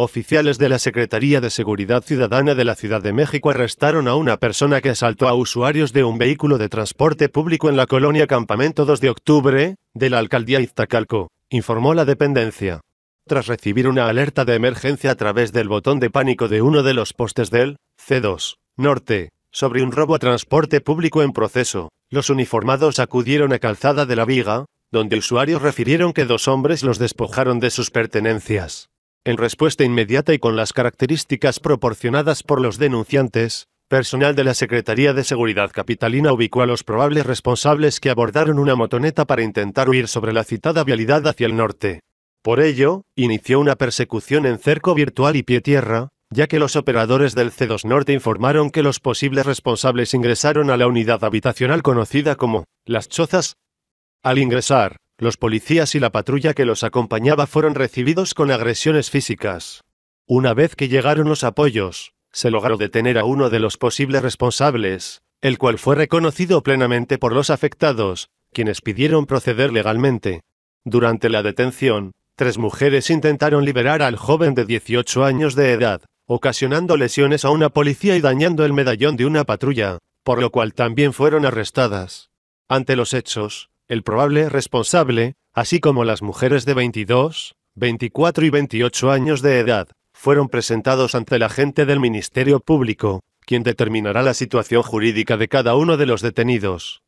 Oficiales de la Secretaría de Seguridad Ciudadana de la Ciudad de México arrestaron a una persona que asaltó a usuarios de un vehículo de transporte público en la colonia Campamento 2 de octubre, de la alcaldía Iztacalco, informó la dependencia. Tras recibir una alerta de emergencia a través del botón de pánico de uno de los postes del C2 Norte, sobre un robo a transporte público en proceso, los uniformados acudieron a Calzada de la Viga, donde usuarios refirieron que dos hombres los despojaron de sus pertenencias. En respuesta inmediata y con las características proporcionadas por los denunciantes, personal de la Secretaría de Seguridad Capitalina ubicó a los probables responsables que abordaron una motoneta para intentar huir sobre la citada vialidad hacia el norte. Por ello, inició una persecución en cerco virtual y pie tierra, ya que los operadores del C2 Norte informaron que los posibles responsables ingresaron a la unidad habitacional conocida como Las Chozas. Al ingresar, los policías y la patrulla que los acompañaba fueron recibidos con agresiones físicas. Una vez que llegaron los apoyos, se logró detener a uno de los posibles responsables, el cual fue reconocido plenamente por los afectados, quienes pidieron proceder legalmente. Durante la detención, tres mujeres intentaron liberar al joven de 18 años de edad, ocasionando lesiones a una policía y dañando el medallón de una patrulla, por lo cual también fueron arrestadas. Ante los hechos, el probable responsable, así como las mujeres de 22, 24 y 28 años de edad, fueron presentados ante la gente del Ministerio Público, quien determinará la situación jurídica de cada uno de los detenidos.